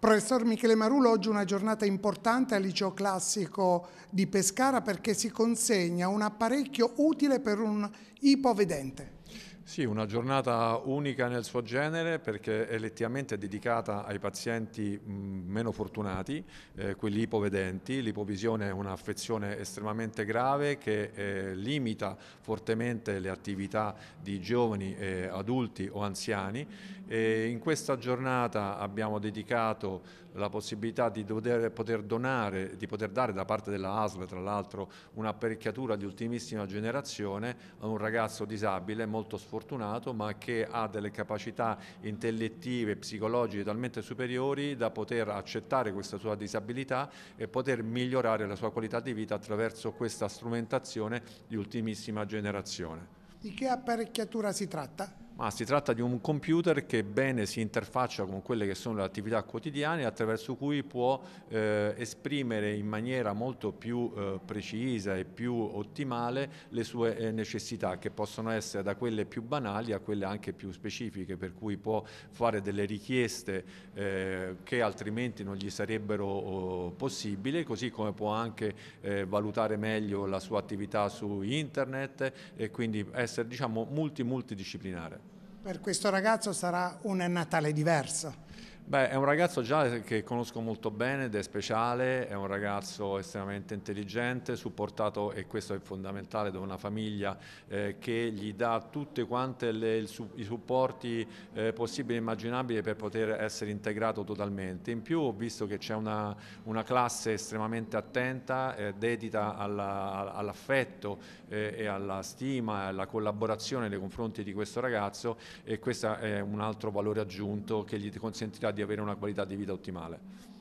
Professor Michele Marullo, oggi una giornata importante al Liceo Classico di Pescara perché si consegna un apparecchio utile per un ipovedente. Sì, una giornata unica nel suo genere perché è è dedicata ai pazienti meno fortunati, eh, quelli ipovedenti. L'ipovisione è un'affezione estremamente grave che eh, limita fortemente le attività di giovani, eh, adulti o anziani. E in questa giornata abbiamo dedicato la possibilità di dover, poter donare, di poter dare da parte della ASL, tra l'altro, un'apparecchiatura di ultimissima generazione a un ragazzo disabile molto sfortunato fortunato ma che ha delle capacità intellettive, psicologiche talmente superiori da poter accettare questa sua disabilità e poter migliorare la sua qualità di vita attraverso questa strumentazione di ultimissima generazione. Di che apparecchiatura si tratta? ma si tratta di un computer che bene si interfaccia con quelle che sono le attività quotidiane attraverso cui può eh, esprimere in maniera molto più eh, precisa e più ottimale le sue eh, necessità che possono essere da quelle più banali a quelle anche più specifiche per cui può fare delle richieste eh, che altrimenti non gli sarebbero oh, possibili così come può anche eh, valutare meglio la sua attività su internet e quindi essere diciamo multi multidisciplinare per questo ragazzo sarà un Natale diverso. Beh, è un ragazzo già che conosco molto bene ed è speciale, è un ragazzo estremamente intelligente, supportato, e questo è fondamentale, da una famiglia eh, che gli dà tutti quanti i supporti eh, possibili e immaginabili per poter essere integrato totalmente. In più ho visto che c'è una, una, classe estremamente attenta, eh, dedita all'affetto all eh, e alla stima, e alla collaborazione nei confronti di questo ragazzo e questo è un altro valore aggiunto che gli consentirà di di avere una qualità di vita ottimale.